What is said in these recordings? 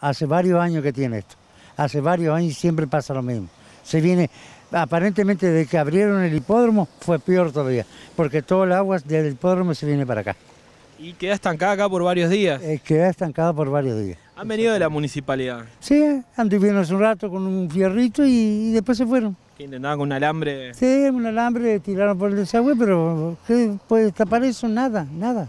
Hace varios años que tiene esto. Hace varios años siempre pasa lo mismo. Se viene, aparentemente desde que abrieron el hipódromo fue peor todavía, porque todo el agua del hipódromo se viene para acá. Y queda estancada acá por varios días. Eh, queda estancada por varios días. ¿Han venido de la municipalidad? Sí, anduvieron hace un rato con un fierrito y, después se fueron. ¿Que intentaban con un alambre? Sí, un alambre, tiraron por el desagüe, pero ¿qué puede tapar eso? Nada, nada.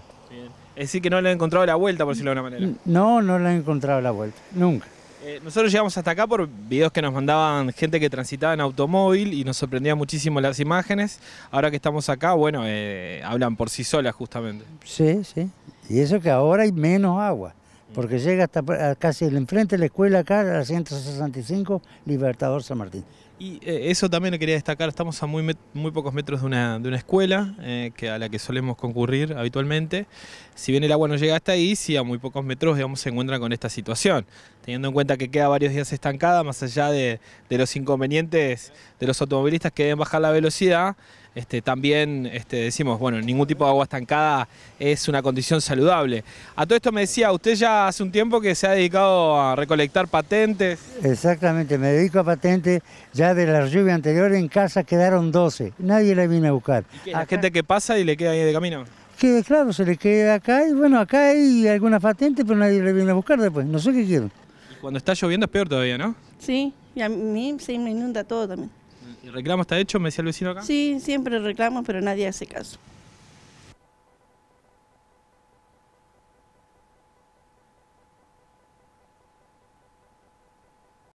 Es decir, que no le han encontrado la vuelta, por decirlo de alguna manera. No, no le han encontrado la vuelta, nunca. Eh, nosotros llegamos hasta acá por videos que nos mandaban gente que transitaba en automóvil y nos sorprendían muchísimo las imágenes. Ahora que estamos acá, bueno, eh, hablan por sí solas justamente. Sí, sí. Y eso que ahora hay menos agua porque llega hasta casi el enfrente de la escuela acá, a la 165, Libertador San Martín. Y eh, eso también le quería destacar, estamos a muy, muy pocos metros de una, escuela eh, que a la que solemos concurrir habitualmente. Si bien el agua no llega hasta ahí, si a muy pocos metros se encuentran con esta situación. Teniendo en cuenta que queda varios días estancada, más allá de, de los inconvenientes de los automovilistas que deben bajar la velocidad, este, también este, decimos, bueno, ningún tipo de agua estancada es una condición saludable. A todo esto me decía, usted ya hace un tiempo que se ha dedicado a recolectar patentes. Exactamente, me dedico a patentes, ya de la lluvia anterior en casa quedaron 12, nadie la vino a buscar. ¿Y gente que pasa y le queda ahí de camino? Que claro, se le queda acá y bueno, acá hay algunas patentes, pero nadie le viene a buscar después, no sé qué quieren. Cuando está lloviendo es peor todavía, ¿no? Sí, y a mí se me inunda todo también. ¿El reclamo está hecho? Me decía el vecino acá. Sí, siempre reclamo, pero nadie hace caso.